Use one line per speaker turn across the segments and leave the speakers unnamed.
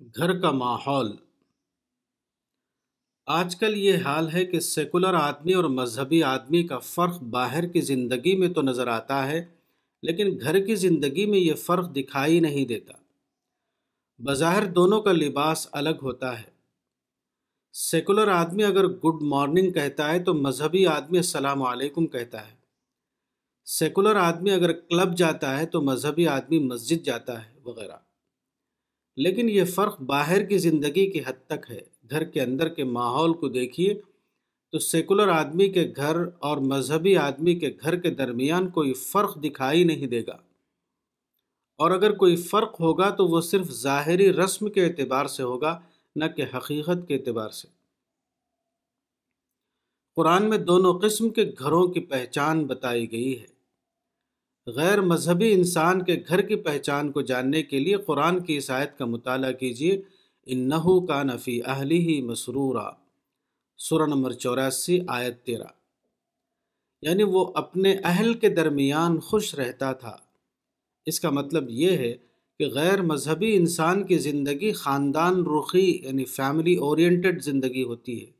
घर का माहौल आजकल ये हाल है कि सेकुलर आदमी और मजहबी आदमी का फ़र्क बाहर की ज़िंदगी में तो नज़र आता है लेकिन घर की ज़िंदगी में ये फ़र्क दिखाई नहीं देता बज़ाहिर दोनों का लिबास अलग होता है सेकुलर आदमी अगर गुड मॉर्निंग कहता है तो मजहबी आदमी अस्सलाम कहता है सेकुलर आदमी अगर क्लब जाता है तो मजहबी आदमी मस्जिद जाता है वगैरह लेकिन ये फ़र्क बाहर की ज़िंदगी की हद तक है घर के अंदर के माहौल को देखिए तो सेकुलर आदमी के घर और मजहबी आदमी के घर के दरमियान कोई फ़र्क दिखाई नहीं देगा और अगर कोई फ़र्क होगा तो वो सिर्फ ज़ाहरी रस्म के अतबार से होगा न कि हकीकत के अतबार से कुरान में दोनों किस्म के घरों की पहचान बताई गई है गैर मजहबी इंसान के घर की पहचान को जानने के लिए कुरान की इस आयत का मताल कीजिए इन नहू का नफ़ी अहली ही मसरूरा सुर नंबर चौरासी आयत तेरह यानी वो अपने अहल के दरमियान खुश रहता था इसका मतलब ये है कि गैर मजहबी इंसान की ज़िंदगी ख़ानदान रुखी यानी फैमिली ओरिएंटेड ज़िंदगी होती है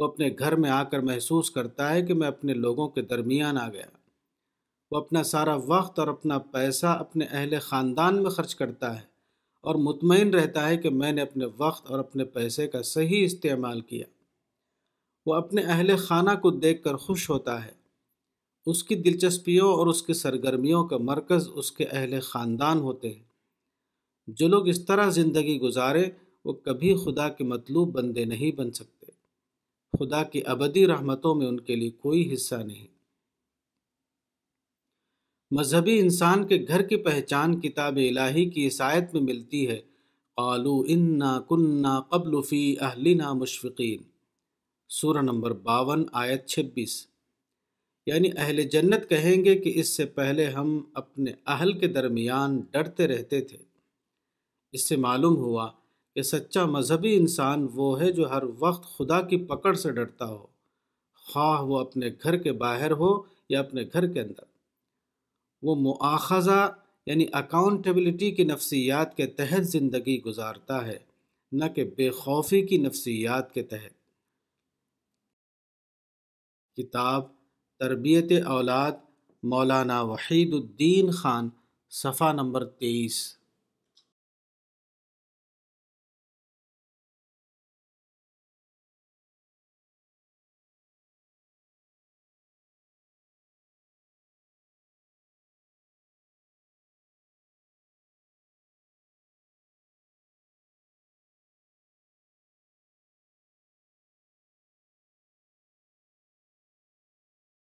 वो अपने घर में आकर महसूस करता है कि मैं अपने लोगों के दरमियान आ गया वो अपना सारा वक्त और अपना पैसा अपने अहल ख़ानदान में ख़र्च करता है और मुतमिन रहता है कि मैंने अपने वक्त और अपने पैसे का सही इस्तेमाल किया वो अपने अहल खाना को देख कर खुश होता है उसकी दिलचस्पियों और उसकी सरगर्मियों का मरकज़ उसके अहल ख़ानदान होते हैं जो लोग इस तरह ज़िंदगी गुजारें वो कभी खुदा के मतलूब बंदे नहीं बन सकते खुदा की अबदी रहमतों में उनके लिए कोई हिस्सा नहीं मजहबी इंसान के घर की पहचान किताब इलाही की इसायत में मिलती है आलू इन्ना कन्ना कबलफ़ी अहलिना मुशफ़ीन सूर नंबर बावन आयत छब्बीस यानी अहल जन्नत कहेंगे कि इससे पहले हम अपने अहल के दरमियान डरते रहते थे इससे मालूम हुआ कि सच्चा मजहबी इंसान वो है जो हर वक्त खुदा की पकड़ से डरता हो ख्वाह वो अपने घर के बाहर हो या अपने घर के अंदर वो मुआखज़ा यानी अकाउंटेबिलिटी की नफसियात के तहत ज़िंदगी गुजारता है न कि बेखौफी की नफसियात के तहत किताब तरबियत औलाद मौलाना वहीदुद्दीन ख़ान सफ़ा नंबर तेईस